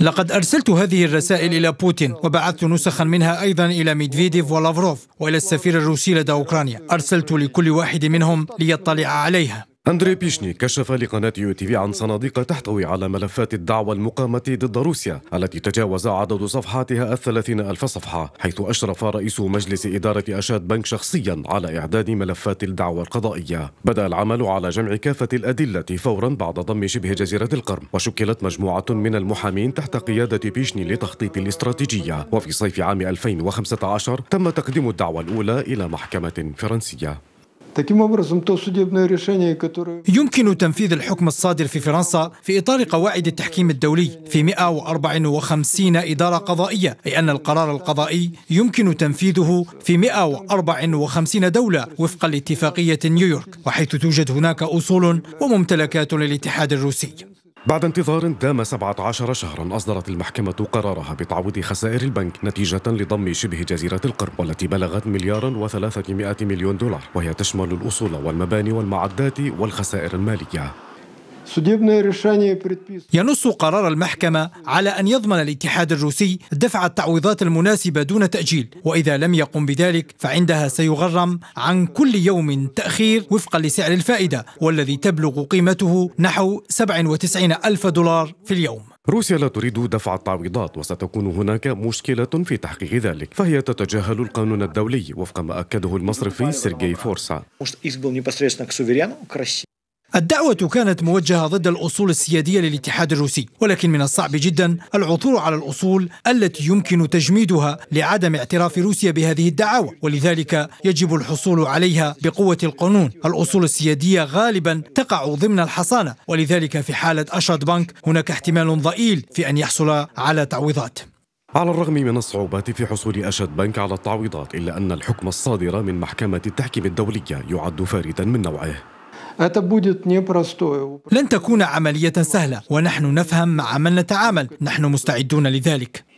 لقد أرسلت هذه الرسائل إلى بوتين وبعثت نسخا منها أيضا إلى ميدفيديف ولافروف وإلى السفير الروسي لدى أوكرانيا أرسلت لكل واحد منهم ليطلع عليها أندري بيشني كشف لقناة يو تي في عن صناديق تحتوي على ملفات الدعوة المقامة ضد روسيا التي تجاوز عدد صفحاتها الثلاثين ألف صفحة حيث أشرف رئيس مجلس إدارة أشاد بنك شخصيا على إعداد ملفات الدعوى القضائية بدأ العمل على جمع كافة الأدلة فورا بعد ضم شبه جزيرة القرم وشكلت مجموعة من المحامين تحت قيادة بيشني لتخطيط الاستراتيجية وفي صيف عام 2015 تم تقديم الدعوة الأولى إلى محكمة فرنسية يمكن تنفيذ الحكم الصادر في فرنسا في إطار قواعد التحكيم الدولي في 154 إدارة قضائية أي أن القرار القضائي يمكن تنفيذه في 154 دولة وفقا لاتفاقية نيويورك وحيث توجد هناك أصول وممتلكات للاتحاد الروسي بعد انتظار دام 17 شهرا أصدرت المحكمة قرارها بتعويض خسائر البنك نتيجة لضم شبه جزيرة القرم والتي بلغت مليارا و300 مليون دولار وهي تشمل الأصول والمباني والمعدات والخسائر المالية ينص قرار المحكمة على أن يضمن الاتحاد الروسي دفع التعويضات المناسبة دون تأجيل وإذا لم يقم بذلك فعندها سيغرم عن كل يوم تأخير وفقا لسعر الفائدة والذي تبلغ قيمته نحو 97 ألف دولار في اليوم روسيا لا تريد دفع التعويضات وستكون هناك مشكلة في تحقيق ذلك فهي تتجاهل القانون الدولي وفق ما أكده المصرفي سيرجي فورسا الدعوة كانت موجهة ضد الأصول السيادية للاتحاد الروسي ولكن من الصعب جدا العثور على الأصول التي يمكن تجميدها لعدم اعتراف روسيا بهذه الدعاوى ولذلك يجب الحصول عليها بقوة القانون الأصول السيادية غالبا تقع ضمن الحصانة ولذلك في حالة أشاد بنك هناك احتمال ضئيل في أن يحصل على تعويضات على الرغم من الصعوبات في حصول أشد بنك على التعويضات إلا أن الحكم الصادر من محكمة التحكيم الدولية يعد فاردا من نوعه لن تكون عملية سهلة ونحن نفهم مع من نتعامل نحن مستعدون لذلك